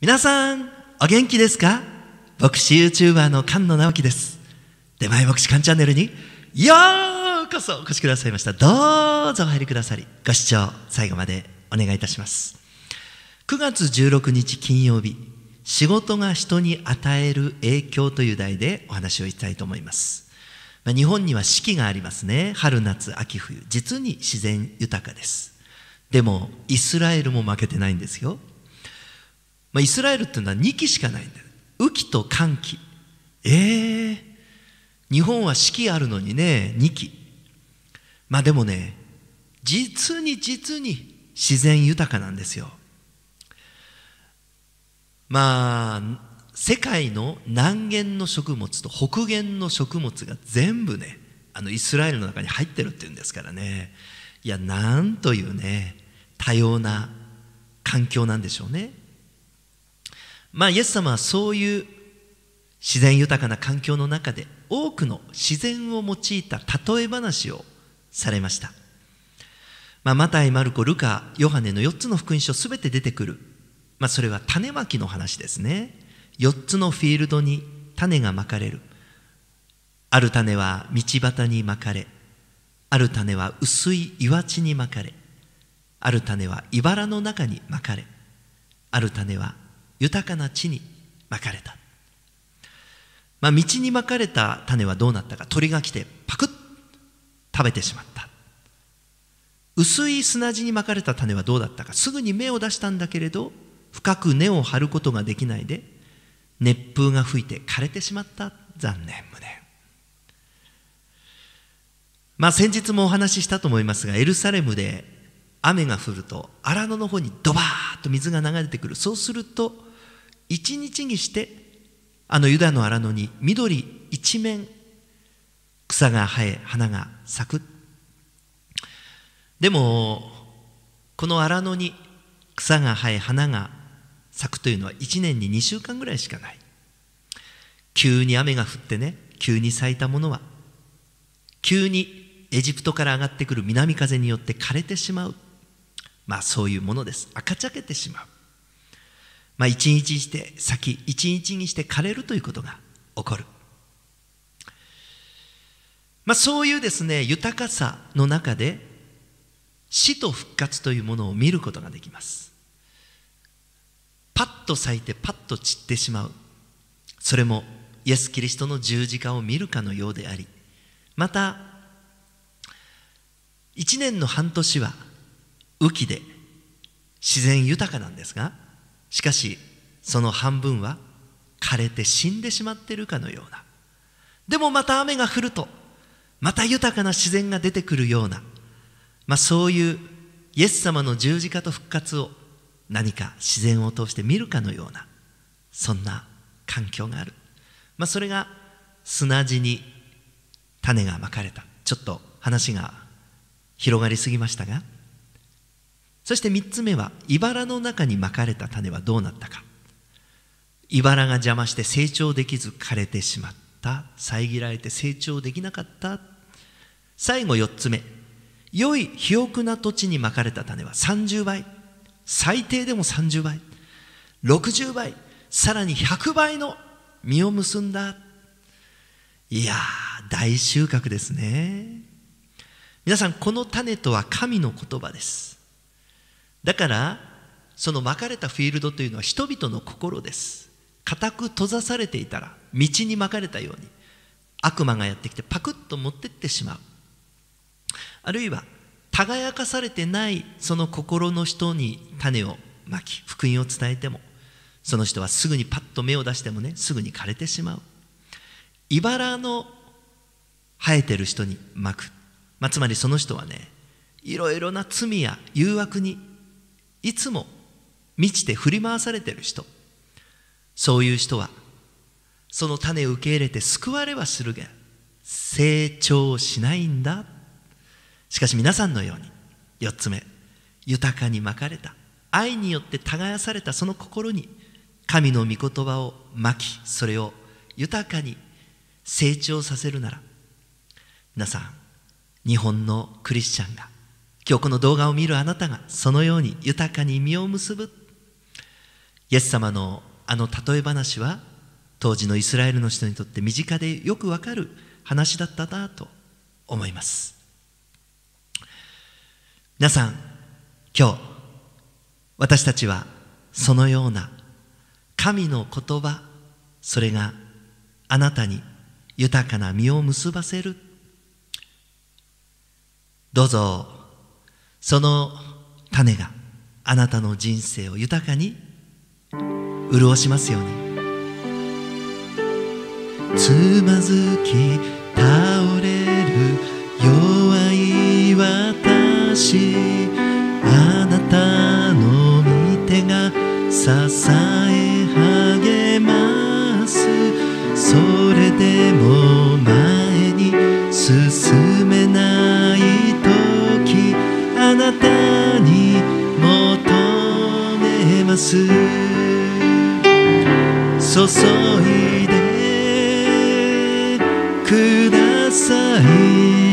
皆さん、お元気ですか牧師 YouTuber の菅野直樹です。出前牧師菅チャンネルにようこそお越しくださいました。どうぞお入りくださり、ご視聴最後までお願いいたします。9月16日金曜日、仕事が人に与える影響という題でお話をしたいと思います。ま日本には四季がありますね春夏秋冬実に自然豊かですでもイスラエルも負けてないんですよまあ、イスラエルっていうのは2期しかないんだよ雨季と寒季えー、日本は四季あるのにね2期まあでもね実に実に自然豊かなんですよまあ世界の南限の食物と北限の食物が全部ねあのイスラエルの中に入ってるっていうんですからねいやなんというね多様な環境なんでしょうねまあ、イエス様はそういう自然豊かな環境の中で多くの自然を用いた例え話をされました、まあ、マタイマルコルカヨハネの4つの福音書全て出てくる、まあ、それは種まきの話ですね4つのフィールドに種がまかれるある種は道端にまかれある種は薄い岩地にまかれある種は茨の中にまかれある種は豊かな地にまかれた、まあ、道にまかれた種はどうなったか鳥が来てパクッ食べてしまった薄い砂地にまかれた種はどうだったかすぐに芽を出したんだけれど深く根を張ることができないで熱風が吹いて枯れてしまった残念無念まあ先日もお話ししたと思いますがエルサレムで雨が降ると荒野の方にドバーッと水が流れてくるそうすると一日にしてあのユダの荒野に緑一面草が生え花が咲くでもこの荒野に草が生え花が咲くというのは1年に2週間ぐらいしかない急に雨が降ってね急に咲いたものは急にエジプトから上がってくる南風によって枯れてしまうまあそういうものです赤ちゃけてしまうまあ、一日にして先一日にして枯れるということが起こる、まあ、そういうですね豊かさの中で死と復活というものを見ることができますパッと咲いてパッと散ってしまうそれもイエス・キリストの十字架を見るかのようでありまた1年の半年は雨季で自然豊かなんですがしかしその半分は枯れて死んでしまってるかのようなでもまた雨が降るとまた豊かな自然が出てくるような、まあ、そういうイエス様の十字架と復活を何か自然を通して見るかのようなそんな環境がある、まあ、それが砂地に種がまかれたちょっと話が広がりすぎましたがそして3つ目は、茨の中にまかれた種はどうなったか。茨が邪魔して成長できず枯れてしまった。遮られて成長できなかった。最後4つ目。良い肥沃な土地にまかれた種は30倍。最低でも30倍。60倍。さらに100倍の実を結んだ。いやー、大収穫ですね。皆さん、この種とは神の言葉です。だからその巻かれたフィールドというのは人々の心です固く閉ざされていたら道に巻かれたように悪魔がやってきてパクッと持ってってしまうあるいは輝かされてないその心の人に種をまき福音を伝えてもその人はすぐにパッと目を出してもねすぐに枯れてしまう茨の生えてる人にまく、まあ、つまりその人はねいろいろな罪や誘惑にいつも満ちて振り回されてる人そういう人はその種を受け入れて救われはするが成長しないんだしかし皆さんのように4つ目豊かにまかれた愛によって耕されたその心に神の御言葉をまきそれを豊かに成長させるなら皆さん日本のクリスチャンが今日この動画を見るあなたがそのように豊かに実を結ぶイエス様のあの例え話は当時のイスラエルの人にとって身近でよくわかる話だったなと思います皆さん今日私たちはそのような神の言葉それがあなたに豊かな実を結ばせるどうぞその種があなたの人生を豊かに潤しますようにつまずき倒れる弱い私方に求めます注いでください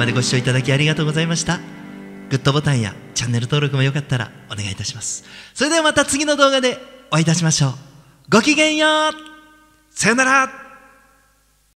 までご視聴いただきありがとうございましたグッドボタンやチャンネル登録もよかったらお願いいたしますそれではまた次の動画でお会いいたしましょうごきげんようさよなら